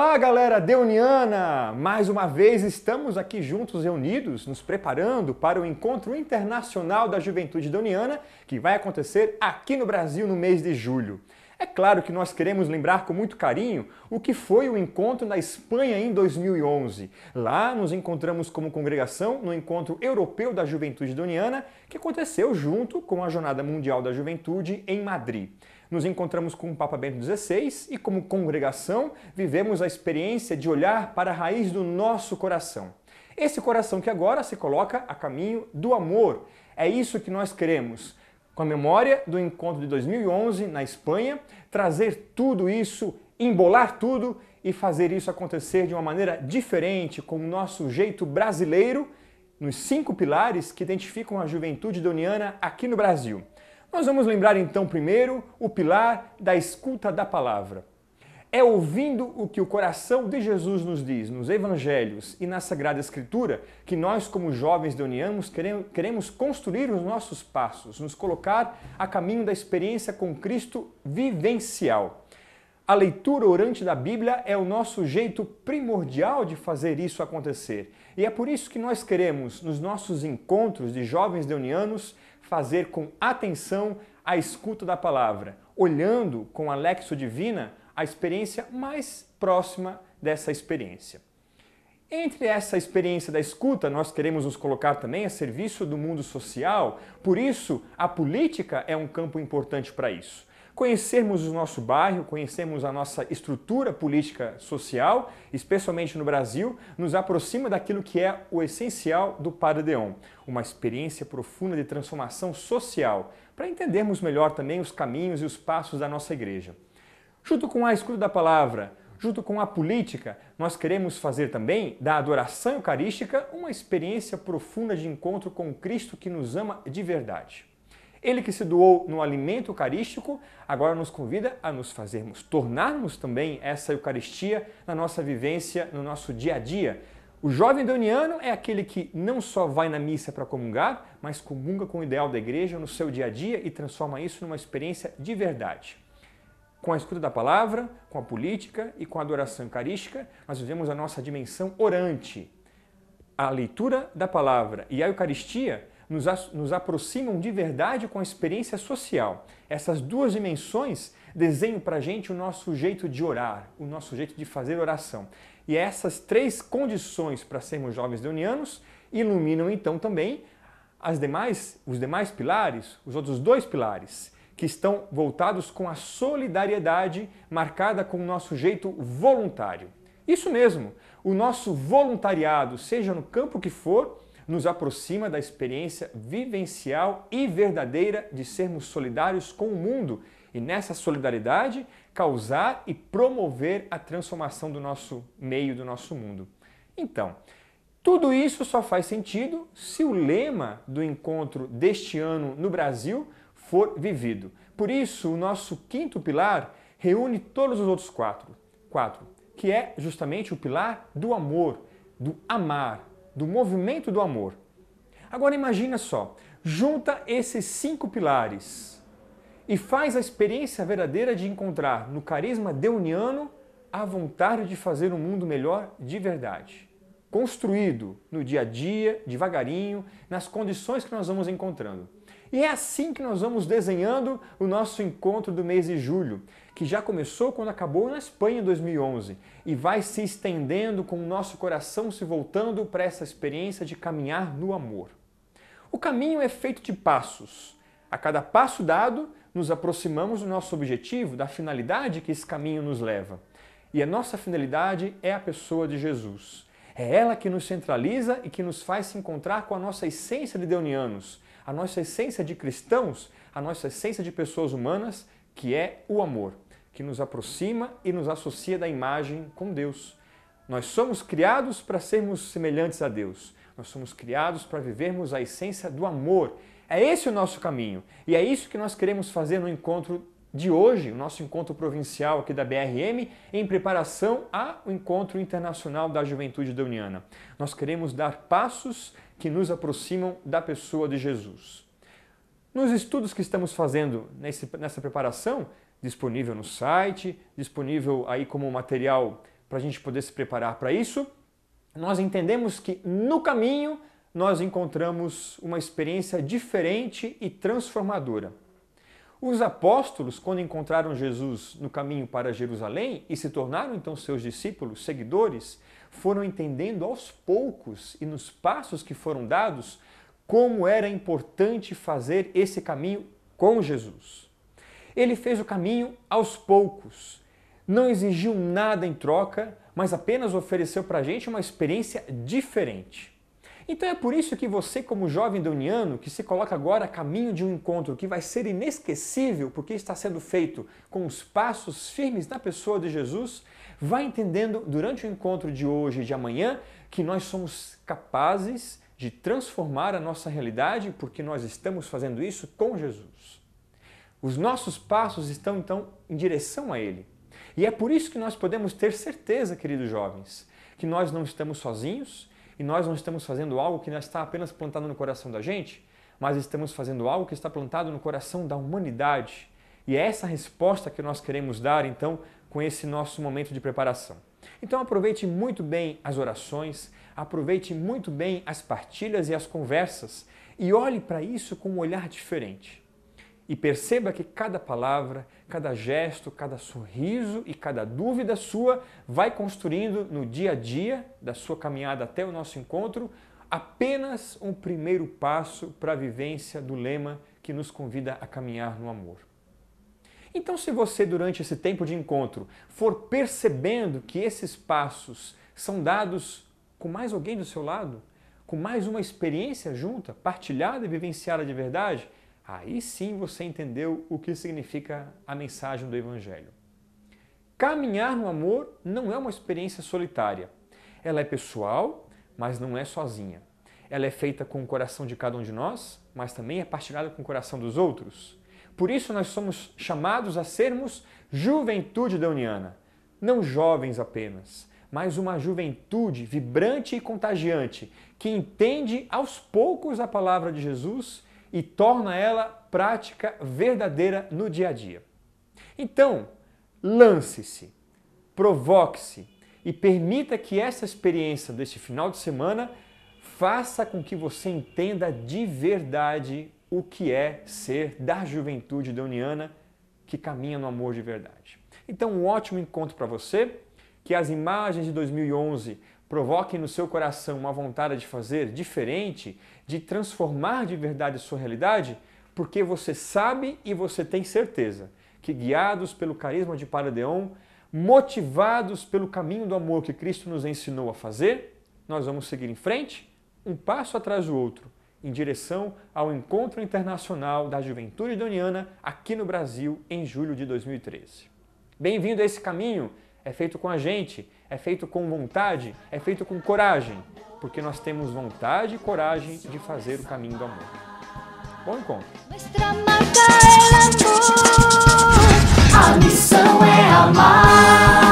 Olá, galera deuniana! Mais uma vez estamos aqui juntos reunidos, nos preparando para o Encontro Internacional da Juventude Deuniana, que vai acontecer aqui no Brasil no mês de julho. É claro que nós queremos lembrar com muito carinho o que foi o encontro na Espanha em 2011. Lá nos encontramos como congregação no Encontro Europeu da Juventude Doniana, que aconteceu junto com a Jornada Mundial da Juventude em Madrid. Nos encontramos com o Papa Bento XVI e, como congregação, vivemos a experiência de olhar para a raiz do nosso coração. Esse coração que agora se coloca a caminho do amor. É isso que nós queremos. Com a memória do encontro de 2011 na Espanha, trazer tudo isso, embolar tudo e fazer isso acontecer de uma maneira diferente, com o nosso jeito brasileiro, nos cinco pilares que identificam a juventude doniana aqui no Brasil. Nós vamos lembrar então primeiro o pilar da escuta da palavra. É ouvindo o que o coração de Jesus nos diz nos evangelhos e na Sagrada Escritura que nós, como jovens de Uniamos, queremos construir os nossos passos, nos colocar a caminho da experiência com Cristo vivencial. A leitura orante da Bíblia é o nosso jeito primordial de fazer isso acontecer. E é por isso que nós queremos, nos nossos encontros de jovens deonianos, fazer com atenção a escuta da palavra, olhando com a lexo divina a experiência mais próxima dessa experiência. Entre essa experiência da escuta, nós queremos nos colocar também a serviço do mundo social, por isso a política é um campo importante para isso conhecermos o nosso bairro, conhecermos a nossa estrutura política social, especialmente no Brasil, nos aproxima daquilo que é o essencial do Padre Paradeon, uma experiência profunda de transformação social, para entendermos melhor também os caminhos e os passos da nossa igreja. Junto com a escuta da palavra, junto com a política, nós queremos fazer também da adoração eucarística uma experiência profunda de encontro com Cristo que nos ama de verdade. Ele que se doou no alimento eucarístico, agora nos convida a nos fazermos, tornarmos também essa Eucaristia na nossa vivência, no nosso dia a dia. O jovem doniano é aquele que não só vai na missa para comungar, mas comunga com o ideal da igreja no seu dia a dia e transforma isso numa experiência de verdade. Com a escuta da palavra, com a política e com a adoração eucarística, nós vivemos a nossa dimensão orante. A leitura da palavra e a Eucaristia nos, nos aproximam de verdade com a experiência social. Essas duas dimensões desenham para a gente o nosso jeito de orar, o nosso jeito de fazer oração. E essas três condições para sermos jovens deonianos iluminam então também as demais, os demais pilares, os outros dois pilares, que estão voltados com a solidariedade marcada com o nosso jeito voluntário. Isso mesmo, o nosso voluntariado, seja no campo que for, nos aproxima da experiência vivencial e verdadeira de sermos solidários com o mundo e, nessa solidariedade, causar e promover a transformação do nosso meio, do nosso mundo. Então, tudo isso só faz sentido se o lema do encontro deste ano no Brasil for vivido. Por isso, o nosso quinto pilar reúne todos os outros quatro, quatro que é justamente o pilar do amor, do amar, do movimento do amor. Agora imagina só, junta esses cinco pilares e faz a experiência verdadeira de encontrar no carisma deuniano a vontade de fazer um mundo melhor de verdade, construído no dia a dia, devagarinho, nas condições que nós vamos encontrando. E é assim que nós vamos desenhando o nosso encontro do mês de julho, que já começou quando acabou na Espanha em 2011 e vai se estendendo com o nosso coração se voltando para essa experiência de caminhar no amor. O caminho é feito de passos. A cada passo dado, nos aproximamos do nosso objetivo, da finalidade que esse caminho nos leva. E a nossa finalidade é a pessoa de Jesus. É ela que nos centraliza e que nos faz se encontrar com a nossa essência de deunianos, a nossa essência de cristãos, a nossa essência de pessoas humanas, que é o amor, que nos aproxima e nos associa da imagem com Deus. Nós somos criados para sermos semelhantes a Deus. Nós somos criados para vivermos a essência do amor. É esse o nosso caminho e é isso que nós queremos fazer no encontro de hoje, o nosso encontro provincial aqui da BRM, em preparação ao encontro internacional da juventude da Uniana. Nós queremos dar passos que nos aproximam da pessoa de Jesus. Nos estudos que estamos fazendo nesse, nessa preparação, disponível no site, disponível aí como material para a gente poder se preparar para isso, nós entendemos que no caminho nós encontramos uma experiência diferente e transformadora. Os apóstolos, quando encontraram Jesus no caminho para Jerusalém e se tornaram então seus discípulos, seguidores, foram entendendo aos poucos e nos passos que foram dados como era importante fazer esse caminho com Jesus. Ele fez o caminho aos poucos, não exigiu nada em troca, mas apenas ofereceu para a gente uma experiência diferente. Então é por isso que você, como jovem doniano, que se coloca agora a caminho de um encontro que vai ser inesquecível porque está sendo feito com os passos firmes na pessoa de Jesus, vai entendendo durante o encontro de hoje e de amanhã que nós somos capazes de transformar a nossa realidade porque nós estamos fazendo isso com Jesus. Os nossos passos estão então em direção a Ele. E é por isso que nós podemos ter certeza, queridos jovens, que nós não estamos sozinhos e nós não estamos fazendo algo que não está apenas plantado no coração da gente, mas estamos fazendo algo que está plantado no coração da humanidade. E é essa resposta que nós queremos dar, então, com esse nosso momento de preparação. Então aproveite muito bem as orações, aproveite muito bem as partilhas e as conversas e olhe para isso com um olhar diferente. E perceba que cada palavra, cada gesto, cada sorriso e cada dúvida sua vai construindo no dia a dia da sua caminhada até o nosso encontro apenas um primeiro passo para a vivência do lema que nos convida a caminhar no amor. Então, se você durante esse tempo de encontro for percebendo que esses passos são dados com mais alguém do seu lado, com mais uma experiência junta, partilhada e vivenciada de verdade, Aí sim você entendeu o que significa a mensagem do Evangelho. Caminhar no amor não é uma experiência solitária. Ela é pessoal, mas não é sozinha. Ela é feita com o coração de cada um de nós, mas também é partilhada com o coração dos outros. Por isso nós somos chamados a sermos juventude deuniana, não jovens apenas, mas uma juventude vibrante e contagiante que entende aos poucos a palavra de Jesus e torna ela prática verdadeira no dia a dia. Então, lance-se, provoque-se e permita que essa experiência deste final de semana faça com que você entenda de verdade o que é ser da juventude deoniana que caminha no amor de verdade. Então, um ótimo encontro para você, que as imagens de 2011 provoque no seu coração uma vontade de fazer diferente, de transformar de verdade a sua realidade, porque você sabe e você tem certeza que, guiados pelo carisma de Paradeon, motivados pelo caminho do amor que Cristo nos ensinou a fazer, nós vamos seguir em frente, um passo atrás do outro, em direção ao Encontro Internacional da Juventude Doniana aqui no Brasil em julho de 2013. Bem-vindo a esse caminho, é feito com a gente é feito com vontade, é feito com coragem, porque nós temos vontade e coragem de fazer o caminho do amor. Bom encontro! A missão é amar.